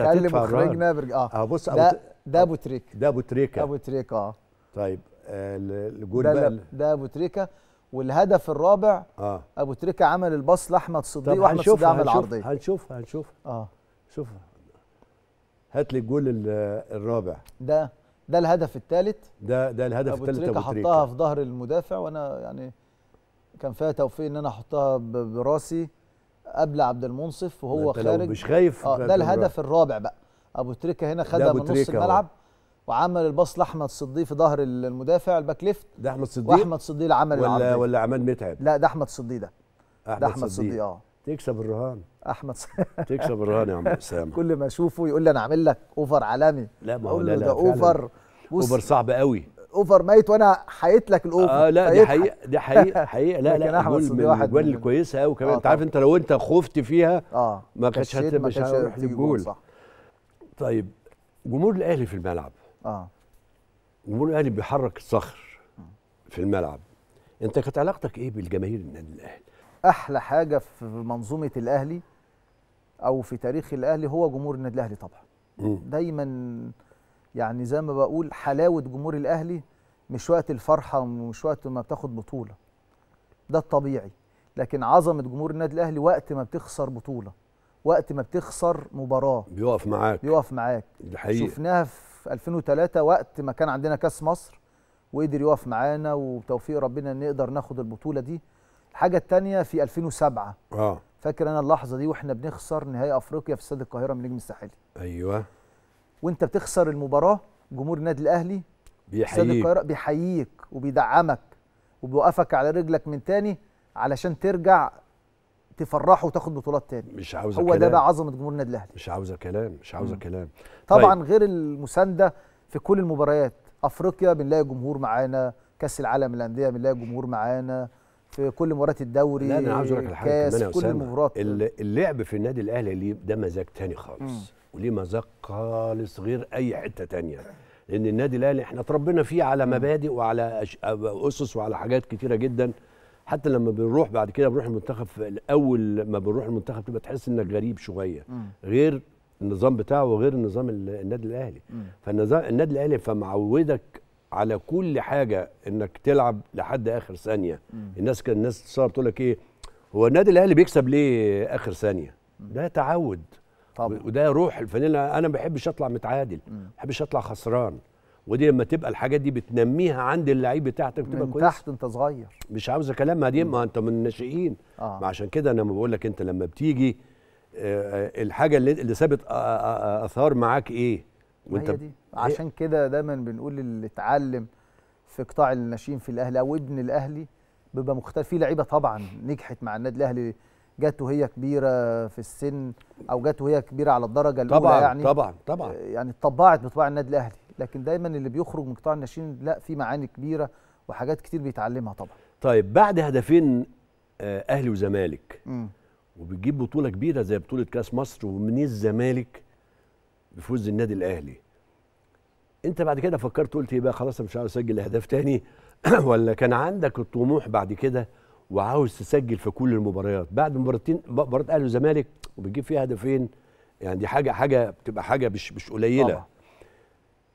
قال مخرجنا برج... اه, آه بص ده أبو... ده ابو تريكه ده ابو تريكه ابو تريكه اه طيب الجول آه، الجول بقى ده ابو تريكه والهدف الرابع آه. ابو تريكه عمل الباص لاحمد صديق واحمد صديق عمل العرضيه هنشوف هنشوف اه شوف هات لي الجول الرابع ده ده الهدف الثالث ده ده الهدف الثالث ابو تريكه حطها في ظهر المدافع وانا يعني كان فيها توفيق ان انا احطها براسي قبل عبد المنصف وهو خارج مش خايف آه ده الهدف الرابع بقى ابو تريكه هنا خدها من نص الملعب وعمل الباص لاحمد صديق في ظهر المدافع الباك ليفت ده احمد صديق واحمد صديق اللي عمل ولا العملية. ولا عماد متعب لا ده احمد صديق ده احمد ده احمد صديق اه تكسب الرهان احمد تكسب الرهان يا عم اسامه كل ما اشوفه يقول لي انا عامل لك اوفر عالمي لا ما هو لا لا ده اوفر اوفر صعب قوي اوفر ميت وانا حيت لك الاوفر اه لا دي حقيقه دي حقيقه حقيقه لا لا احمد دي واحد من الاجوال الكويسه قوي آه، كمان انت عارف انت لو انت خفت فيها اه ما كانتش مش هتروح صح طيب جمهور الاهلي في الملعب اه جمهور الاهلي بيحرك الصخر في الملعب انت كانت علاقتك ايه بالجماهير النادي الاهلي؟ احلى حاجه في منظومه الاهلي او في تاريخ الاهلي هو جمهور النادي الاهلي طبعا دايما يعني زي ما بقول حلاوه جمهور الاهلي مش وقت الفرحه ومش وقت ما بتاخد بطوله ده الطبيعي لكن عظمه جمهور النادي الاهلي وقت ما بتخسر بطوله وقت ما بتخسر مباراه بيقف معاك بيقف معاك دي حقيقة. شفناها في 2003 وقت ما كان عندنا كاس مصر وقدر يقف معانا وبتوفيق ربنا نقدر ناخد البطوله دي الحاجه الثانيه في 2007 اه فاكر انا اللحظه دي واحنا بنخسر نهائي افريقيا في استاد القاهره من نجم الساحلي ايوه وانت بتخسر المباراه جمهور النادي الاهلي بيحييك بيحييك وبيدعمك وبيوقفك على رجلك من تاني علشان ترجع تفرحه وتاخد بطولات تاني مش عاوزه هو ده بقى عظمه جمهور النادي الاهلي مش عاوزه كلام مش عاوزه كلام طبعا طيب. غير المسانده في كل المباريات افريقيا بنلاقي جمهور معانا كاس العالم للانديه بنلاقي جمهور معانا في كل مباريات الدوري لا انا عاوز اقول لك الحاجة حاجه يا كل المباريات اللعب في النادي الاهلي ده مزاج تاني خالص مم. وليه مذاق خالص غير اي حته تانية لان النادي الاهلي احنا اتربينا فيه على مبادئ وعلى اسس وعلى حاجات كتيره جدا حتى لما بنروح بعد كده بنروح المنتخب الاول ما بنروح المنتخب تبقى تحس انك غريب شويه غير النظام بتاعه وغير نظام النادي الاهلي فالنظام النادي الاهلي فمعودك على كل حاجه انك تلعب لحد اخر ثانيه الناس كان الناس تصور تقول لك ايه هو النادي الاهلي بيكسب ليه اخر ثانيه ده تعود طبعا وده روح الفنان انا ما بحبش اطلع متعادل ما بحبش اطلع خسران ودي لما تبقى الحاجات دي بتنميها عند اللعيب بتاعتك بتبقى كويس من تحت انت صغير مش عاوز كلام ما دي ما انت من الناشئين آه. ما عشان كده انا بقول لك انت لما بتيجي آه،, آه الحاجه اللي, اللي سابت آه، آه، اثار معاك ايه وانت هي دي. إيه؟ عشان كده دايما بنقول اللي اتعلم في قطاع الناشئين في الاهلي او ابن الاهلي بيبقى مختلف في لعيبه طبعا نجحت مع النادي الاهلي جات وهي كبيره في السن او جات وهي كبيره على الدرجه الاولى طبعا يعني طبعا طبعا يعني اتطبعت بطباع النادي الاهلي لكن دايما اللي بيخرج من قطاع الناشئين لا في معاني كبيره وحاجات كتير بيتعلمها طبعا طيب بعد هدفين آه، اهلي وزمالك وبتجيب بطوله كبيره زي بطوله كاس مصر ومن الزمالك بفوز النادي الاهلي انت بعد كده فكرت قلت ايه بقى خلاص انا مش عاوز اسجل اهداف تاني ولا كان عندك الطموح بعد كده وعاوز تسجل في كل المباريات بعد مباراتين مباراه اهلي وزمالك وبتجيب فيها هدفين يعني دي حاجه حاجه بتبقى حاجه مش مش قليله طبعا.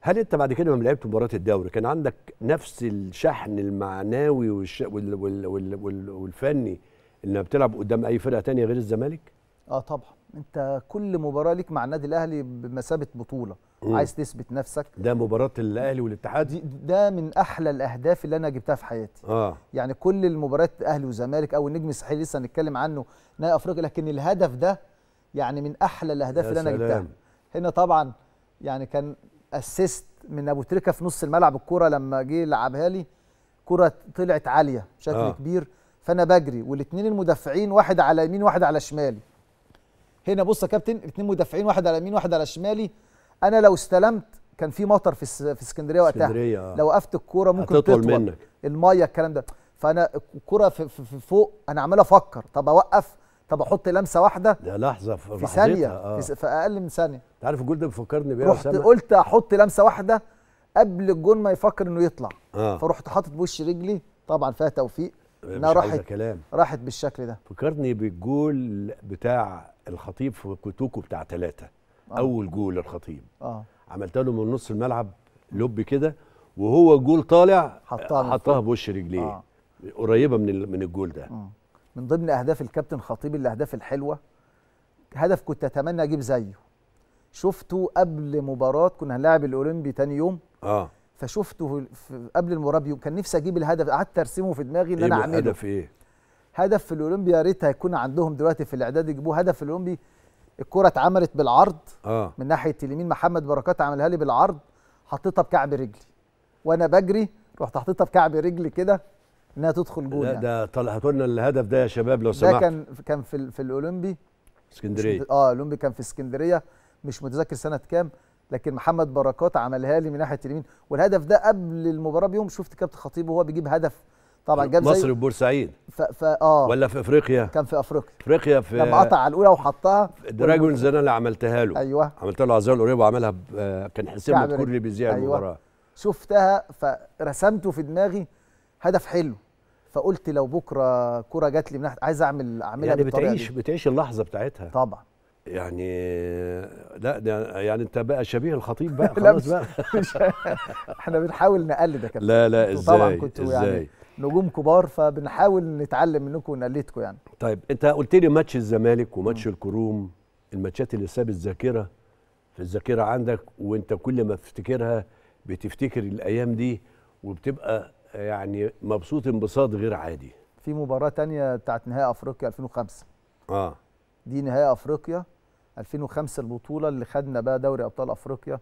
هل انت بعد كده لما لعبت مباراه الدوري كان عندك نفس الشحن المعنوي والش... وال... وال... وال... وال... والفني اللي بتلعب قدام اي فرقه تانية غير الزمالك؟ اه طبعا انت كل مباراه ليك مع النادي الاهلي بمثابه بطوله مم. عايز تثبت نفسك ده مباراه الاهلي والاتحاد ده من احلى الاهداف اللي انا جبتها في حياتي اه يعني كل المباريات اهلي وزمالك او النجم الساحلي لسه هنتكلم عنه نهائي افريقيا لكن الهدف ده يعني من احلى الاهداف اللي انا جبتها هنا طبعا يعني كان اسيست من ابو تريكه في نص الملعب الكوره لما جه لعبها لي كره طلعت عاليه بشكل آه. كبير فانا بجري والاثنين المدافعين واحد على يمين واحد على شمالي هنا بص يا كابتن الاثنين مدافعين واحد على يمين واحد على شمالي انا لو استلمت كان في مطر في في اسكندريه وقتها اسكندرية. آه. لو وقفت الكوره ممكن تطول منك الميه الكلام ده فانا الكوره في, في, في فوق انا عمال افكر طب اوقف طب احط لمسه واحده لا لحظه في, في ثانيه آه. في اقل من ثانيه انت عارف الجول ده بيفكرني بيه رحت قلت احط لمسه واحده قبل الجول ما يفكر انه يطلع آه. فرحت حاطط بوش رجلي طبعا فيها توفيق انها راحت كلام راحت بالشكل ده فكرني بالجول بتاع الخطيب في كوتوكو بتاع ثلاثة آه. اول جول الخطيب اه عملت له من نص الملعب لب كده وهو جول طالع حطها حطها بوش رجليه آه. قريبه من من الجول ده آه. من ضمن اهداف الكابتن خطيب الاهداف الحلوه هدف كنت اتمنى اجيب زيه شفته قبل مباراه كنا هنلاعب الاولمبي تاني يوم اه فشفته قبل المباراه بيوم كان نفسي اجيب الهدف قعدت ارسمه في دماغي ان إيه انا اعمله هدف ايه هدف في الاولمبي يا ريت هيكون عندهم دلوقتي في الاعداد يجيبوه هدف في الاولمبي الكره اتعملت بالعرض آه. من ناحيه اليمين محمد بركات عملها لي بالعرض حطيتها بكعب رجلي وانا بجري رحت حطيتها بكعب رجلي كده انها تدخل جول لا يعني. ده طلعت لنا الهدف ده يا شباب لو سمحت ده كان كان في في الاولمبي اسكندريه اه الاولمبي كان في اسكندريه مش متذكر سنه كام لكن محمد بركات عملها لي من ناحيه اليمين والهدف ده قبل المباراه بيوم شفت كابتن خطيب وهو بيجيب هدف طبعا جاب مصر وبورسعيد ف... ف... اه ولا في افريقيا كان في افريقيا افريقيا في لما قطع على الاولى وحطها دراجونز انا اللي عملتها له ايوه عملتها له عزيز قريب وعملها ب... كان حسين مذكور اللي بيذيع أيوة. المباراه شفتها فرسمته في دماغي هدف حلو فقلت لو بكره كره جات لي من ناحيه عايز اعمل اعملها يعني بتعيش دي. بتعيش اللحظه بتاعتها طبعا يعني لا ده يعني انت بقى شبيه الخطيب بقى خلاص بقى احنا بنحاول يا لا لا ازاي طبعا كنتوا يعني نجوم كبار فبنحاول نتعلم منكم ونقلدكم يعني طيب انت قلت لي ماتش الزمالك وماتش م. الكروم الماتشات اللي ساب الذاكره في الذاكره عندك وانت كل ما تفتكرها بتفتكر الايام دي وبتبقى يعني مبسوط انبساط غير عادي في مباراه تانية بتاعت نهائي افريقيا 2005 اه دي نهائي افريقيا 2005 البطوله اللي خدنا بقى دوري ابطال افريقيا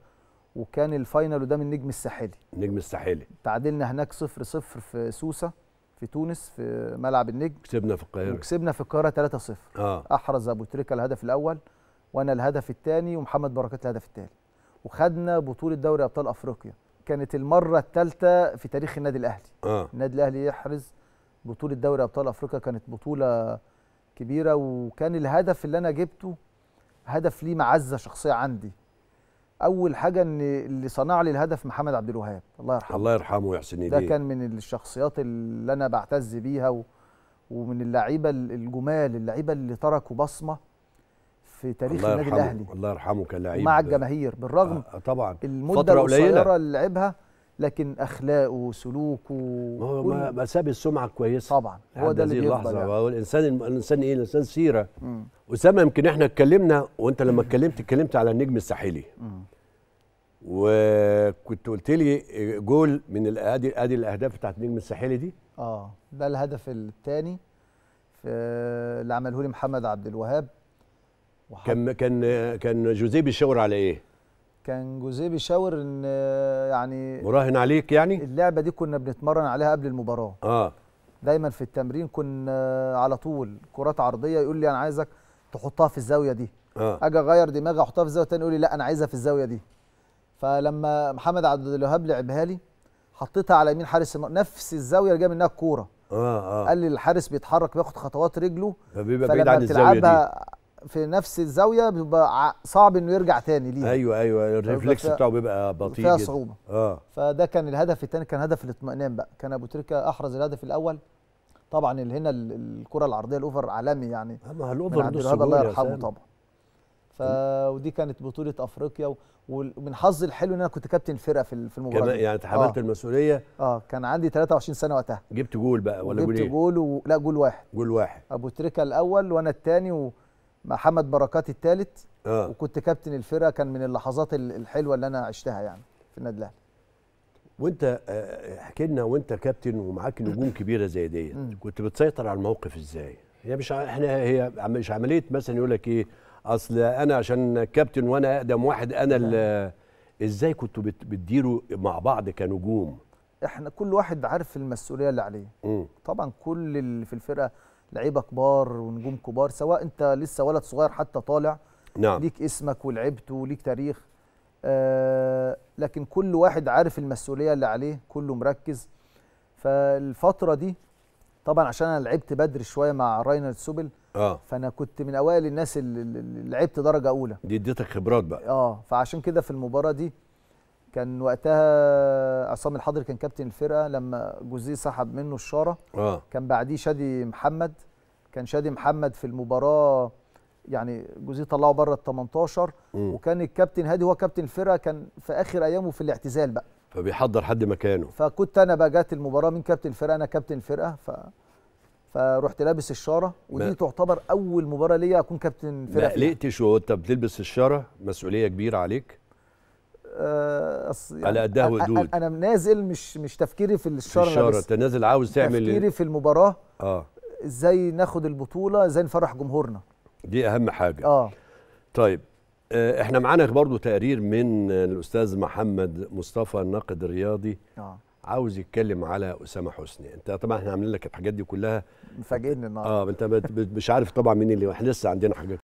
وكان الفاينل قدام النجم الساحلي النجم الساحلي تعادلنا هناك 0 0 في سوسه في تونس في ملعب النجم كسبنا في القاهره وكسبنا في القاهره 3 0 آه. احرز ابو تريكه الهدف الاول وانا الهدف الثاني ومحمد بركات الهدف الثالث وخدنا بطوله دوري ابطال افريقيا كانت المره الثالثه في تاريخ النادي الاهلي آه. النادي الاهلي يحرز بطوله دوري ابطال افريقيا كانت بطوله كبيره وكان الهدف اللي انا جبته هدف ليه معزه شخصيه عندي اول حاجه ان اللي صنع لي الهدف محمد عبد الوهاب الله يرحمه الله يرحمه ويحسن اليه ده كان من الشخصيات اللي انا بعتز بيها و... ومن اللعيبه الجمال اللعيبه اللي تركوا بصمه في تاريخ النادي الاهلي الله يرحمه كان لعيب مع الجماهير بالرغم آه طبعا المده القصيره اللي لعبها لكن اخلاقه وسلوكه ما هو ما, ما ساب السمعه الكويسه طبعا هو ده اللي بيفضل يعني. هو الانسان الانسان ايه الانسان سيره اسامه يمكن احنا اتكلمنا وانت لما اتكلمت اتكلمت على النجم الساحلي وكنت قلت لي جول من ادي ادي الاهداف بتاعت النجم الساحلي دي اه ده الهدف الثاني اللي عمله لي محمد عبد الوهاب كان كان كان جوزيه بيشاور على ايه؟ كان جوزيه بيشاور ان يعني مراهن عليك يعني اللعبه دي كنا بنتمرن عليها قبل المباراه اه دايما في التمرين كنا آه، على طول كرات عرضيه يقول لي انا عايزك تحطها في الزاويه دي آه. اجي اغير دماغي احطها في الزاويه الثانيه يقول لي لا انا عايزها في الزاويه دي فلما محمد عبد الوهاب لعبها لي حطيتها على يمين حارس نفس الزاويه اللي جايه منها الكوره آه آه. قال لي الحارس بيتحرك بياخد خطوات رجله فبيبقى بعيد عن الزاويه دي في نفس الزاويه بيبقى صعب انه يرجع تاني ليها ايوه ايوه الريفلكس بتاعه بيبقى بطيء فيها صعوبه اه فده كان الهدف الثاني كان هدف الاطمئنان بقى كان ابو تريكه احرز الهدف الاول طبعا اللي هنا الكره العرضيه الاوفر عالمي يعني اما آه، الاوفر ده الله يرحمه طبعا ف ودي كانت بطوله افريقيا ومن حظي الحلو ان انا كنت كابتن الفرقه في في المباراه كمان يعني تحملت آه. المسؤوليه اه كان عندي 23 سنه وقتها جبت جول بقى ولا جول ايه؟ جبت جول و... لا جول واحد جول واحد ابو تريكه الاول وانا الثاني و... محمد بركات الثالث آه. وكنت كابتن الفرقه كان من اللحظات الحلوه اللي انا عشتها يعني في النادي الاهلي وانت احكي آه، آه، لنا وانت كابتن ومعاك نجوم كبيره زي ديت كنت بتسيطر على الموقف ازاي هي مش احنا هي مش عمليه مثلا يقول لك ايه اصل انا عشان كابتن وانا اقدم واحد انا نعم. اللي ازاي كنتوا بتديروا مع بعض كنجوم احنا كل واحد عارف المسؤوليه اللي عليه طبعا كل اللي في الفرقه لعيبه كبار ونجوم كبار سواء انت لسه ولد صغير حتى طالع نعم. ليك اسمك ولعبت وليك تاريخ آه لكن كل واحد عارف المسؤوليه اللي عليه كله مركز فالفتره دي طبعا عشان انا لعبت بدري شويه مع راينر سوبل اه فانا كنت من اوائل الناس اللي لعبت درجه اولى دي اديتك خبرات بقى اه فعشان كده في المباراه دي كان وقتها عصام الحضري كان كابتن الفرقه لما جوزيه سحب منه الشاره آه. كان بعديه شادي محمد كان شادي محمد في المباراه يعني جوزيه طلعه بره ال 18 م. وكان الكابتن هادي هو كابتن الفرقه كان في اخر ايامه في الاعتزال بقى فبيحضر حد مكانه فكنت انا بقى جت المباراه من كابتن الفرقه انا كابتن الفرقه ف فرحت لابس الشاره ودي تعتبر اول مباراه ليا اكون كابتن فرقه ما قلقتش وانت بتلبس الشاره مسؤوليه كبيره عليك آه، يعني على قدها ودود انا نازل مش مش تفكيري في الشر الشر انت نازل عاوز تعمل تفكيري في المباراه اه ازاي ناخد البطوله ازاي نفرح جمهورنا دي اهم حاجه اه طيب آه، احنا معانا برضو تقرير من الاستاذ محمد مصطفى الناقد الرياضي آه. عاوز يتكلم على اسامه حسني انت طبعا احنا عاملين لك الحاجات دي كلها مفاجئني النهارده اه انت مش عارف طبعا مين اللي احنا لسه عندنا حاجات